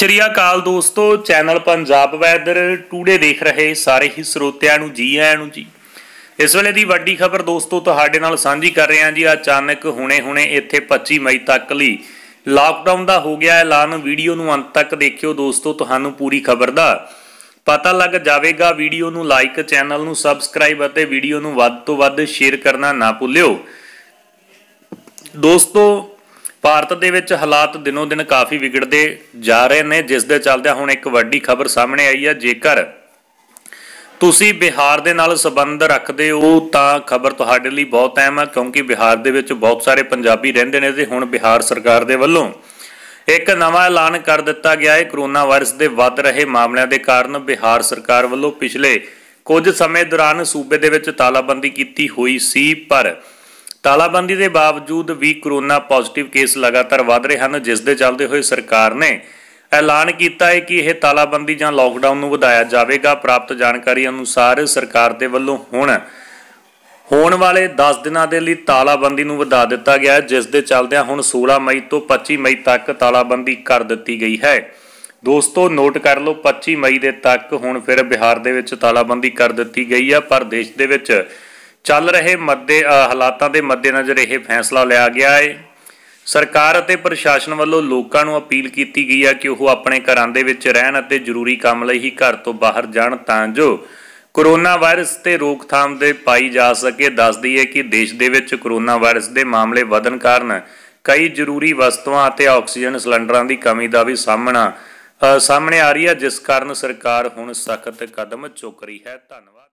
ਸ਼੍ਰੀ ਅਕਾਲ ਦੋਸਤੋ channel Punjab weather today ਦੇਖ ਰਹੇ ਸਾਰੇ ਹੀ ਸਰੋਤਿਆਂ ਨੂੰ ਜੀ ਆਇਆਂ ਨੂੰ ਜੀ ਇਸ ਵੇਲੇ ਦੀ ਵੱਡੀ ਖਬਰ ਦੋਸਤੋ ਤੁਹਾਡੇ ਨਾਲ ਸਾਂਝੀ ਕਰ ਰਹੇ ਹਾਂ ਜੀ ਅਚਾਨਕ ਹੁਣੇ-ਹੁਣੇ ਇੱਥੇ 25 ਮਈ ਤੱਕ ਲਈ ਲਾਕਡਾਊਨ ਦਾ ਹੋ ਗਿਆ ਐਲਾਨ ਵੀਡੀਓ ਨੂੰ ਅੰਤ ਤੱਕ ਦੇਖਿਓ ਦੋਸਤੋ ਤੁਹਾਨੂੰ ਪੂਰੀ ਖਬਰ ਦਾ ਪਤਾ ਲੱਗ ਜਾਵੇਗਾ ਵੀਡੀਓ ਨੂੰ ਲਾਈਕ ਚੈਨਲ ਨੂੰ ਸਬਸਕ੍ਰਾਈਬ ਅਤੇ ਵੀਡੀਓ ਨੂੰ ਵੱਧ ਤੋਂ ਵੱਧ ਸ਼ੇਅਰ ਕਰਨਾ ਨਾ ਭੁੱਲਿਓ ਦੋਸਤੋ ਭਾਰਤ ਦੇ ਵਿੱਚ ਹਾਲਾਤ ਦਿਨੋ ਦਿਨ ਕਾਫੀ ਵਿਗੜਦੇ ਜਾ ਰਹੇ ਨੇ ਜਿਸ ਦੇ ਚੱਲਦਿਆਂ ਹੁਣ ਇੱਕ ਵੱਡੀ ਖਬਰ ਸਾਹਮਣੇ ਆਈ ਹੈ ਜੇਕਰ ਤੁਸੀਂ ਬਿਹਾਰ ਦੇ ਨਾਲ ਸਬੰਧ ਰੱਖਦੇ ਹੋ ਤਾਂ ਖਬਰ ਤੁਹਾਡੇ ਲਈ ਬਹੁਤ ਅਹਿਮ ਹੈ ਕਿਉਂਕਿ ਬਿਹਾਰ ਦੇ ਵਿੱਚ ਬਹੁਤ ਸਾਰੇ ਪੰਜਾਬੀ ਰਹਿੰਦੇ ਨੇ ਤੇ ਹੁਣ ਬਿਹਾਰ ਸਰਕਾਰ ਦੇ ਵੱਲੋਂ ਇੱਕ ਨਵਾਂ ਐਲਾਨ ਕਰ ਦਿੱਤਾ ਗਿਆ ਹੈ ਕਰੋਨਾ ਵਾਇਰਸ ਦੇ ਵੱਧ ਰਹੇ ਮਾਮਲਿਆਂ ਦੇ ਕਾਰਨ ਬਿਹਾਰ ਸਰਕਾਰ ਵੱਲੋਂ ਪਿਛਲੇ ਕੁਝ ਸਮੇਂ ਦੌਰਾਨ ਸੂਬੇ ਦੇ ਵਿੱਚ ਤਾਲਾਬੰਦੀ ਕੀਤੀ ਹੋਈ ਸੀ ਪਰ ਤਾਲਾਬੰਦੀ ਦੇ ਬਾਵਜੂਦ ਵੀ ਕਰੋਨਾ ਪੋਜ਼ਿਟਿਵ ਕੇਸ ਲਗਾਤਾਰ ਵਧ ਰਹੇ ਹਨ ਜਿਸ ਦੇ ਚੱਲਦੇ ਹੋਏ ਸਰਕਾਰ ਨੇ ਐਲਾਨ ਕੀਤਾ ਹੈ ਕਿ ਇਹ ਤਾਲਾਬੰਦੀ ਜਾਂ ਲਾਕਡਾਊਨ ਨੂੰ ਵਧਾਇਆ ਜਾਵੇਗਾ ਪ੍ਰਾਪਤ ਜਾਣਕਾਰੀ ਅਨੁਸਾਰ ਸਰਕਾਰ ਦੇ ਵੱਲੋਂ ਹੁਣ ਹੋਣ ਵਾਲੇ 10 ਦਿਨਾਂ ਦੇ ਲਈ ਤਾਲਾਬੰਦੀ ਨੂੰ ਵਧਾ ਦਿੱਤਾ ਗਿਆ ਹੈ ਜਿਸ ਦੇ ਚੱਲਦਿਆਂ ਹੁਣ 16 ਮਈ ਤੋਂ 25 ਮਈ ਤੱਕ ਤਾਲਾਬੰਦੀ ਕਰ ਦਿੱਤੀ ਗਈ ਹੈ ਦੋਸਤੋ ਨੋਟ ਕਰ ਲਓ 25 ਮਈ ਦੇ ਤੱਕ ਹੁਣ ਫਿਰ ਬਿਹਾਰ ਦੇ ਵਿੱਚ ਤਾਲਾਬੰਦੀ ਕਰ ਦਿੱਤੀ ਗਈ ਹੈ ਪਰ ਦੇਸ਼ ਦੇ ਵਿੱਚ ਚੱਲ ਰਹੇ ਮੱਦੇ ਹਾਲਾਤਾਂ ਦੇ ਮੱਦੇਨਜ਼ਰ ਇਹ ਫੈਸਲਾ ਲਿਆ ਗਿਆ ਹੈ ਸਰਕਾਰ ਅਤੇ ਪ੍ਰਸ਼ਾਸਨ ਵੱਲੋਂ ਲੋਕਾਂ ਨੂੰ ਅਪੀਲ ਕੀਤੀ ਗਈ ਹੈ ਕਿ ਉਹ ਆਪਣੇ ਘਰਾਂ ਦੇ ਵਿੱਚ ਰਹਿਣ ਅਤੇ ਜ਼ਰੂਰੀ ਕੰਮ ਲਈ ਹੀ ਘਰ ਤੋਂ ਬਾਹਰ ਜਾਣ ਤਾਂ ਜੋ ਕੋਰੋਨਾ ਵਾਇਰਸ ਤੇ ਰੋਕਥਾਮ ਦੇ ਪਾਈ ਜਾ ਸਕੇ ਦੱਸਦੀ ਹੈ ਕਿ ਦੇਸ਼ ਦੇ ਵਿੱਚ ਕੋਰੋਨਾ ਵਾਇਰਸ ਦੇ ਮਾਮਲੇ ਵਧਣ ਕਾਰਨ ਕਈ ਜ਼ਰੂਰੀ ਵਸਤੂਆਂ ਅਤੇ ਆਕਸੀਜਨ ਸਿਲੰਡਰਾਂ ਦੀ ਕਮੀ ਦਾ ਵੀ ਸਾਹਮਣਾ ਸਾਹਮਣੇ ਆ ਰਹੀ ਹੈ ਜਿਸ ਕਾਰਨ ਸਰਕਾਰ ਹੁਣ ਸਖਤ ਕਦਮ ਚੁੱਕ ਰਹੀ ਹੈ ਧੰਨਵਾਦ